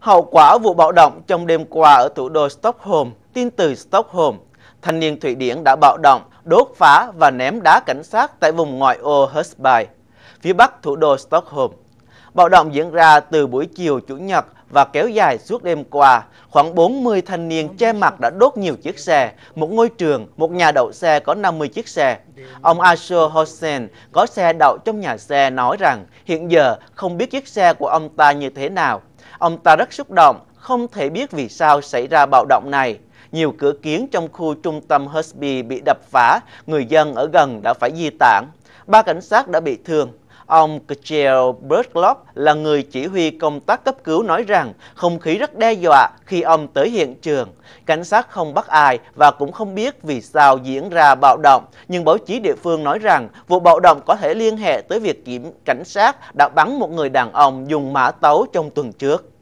Hậu quả vụ bạo động trong đêm qua ở thủ đô Stockholm, tin từ Stockholm, thanh niên Thụy Điển đã bạo động, đốt phá và ném đá cảnh sát tại vùng ngoại ô Husby, phía bắc thủ đô Stockholm. Bạo động diễn ra từ buổi chiều Chủ nhật và kéo dài suốt đêm qua. Khoảng 40 thanh niên che mặt đã đốt nhiều chiếc xe, một ngôi trường, một nhà đậu xe có 50 chiếc xe. Ông Asher Hossein có xe đậu trong nhà xe nói rằng hiện giờ không biết chiếc xe của ông ta như thế nào Ông ta rất xúc động, không thể biết vì sao xảy ra bạo động này. Nhiều cửa kiến trong khu trung tâm Husby bị đập phá, người dân ở gần đã phải di tản. Ba cảnh sát đã bị thương, Ông Kjell Bergloff là người chỉ huy công tác cấp cứu nói rằng không khí rất đe dọa khi ông tới hiện trường. Cảnh sát không bắt ai và cũng không biết vì sao diễn ra bạo động, nhưng báo chí địa phương nói rằng vụ bạo động có thể liên hệ tới việc kiểm cảnh sát đã bắn một người đàn ông dùng mã tấu trong tuần trước.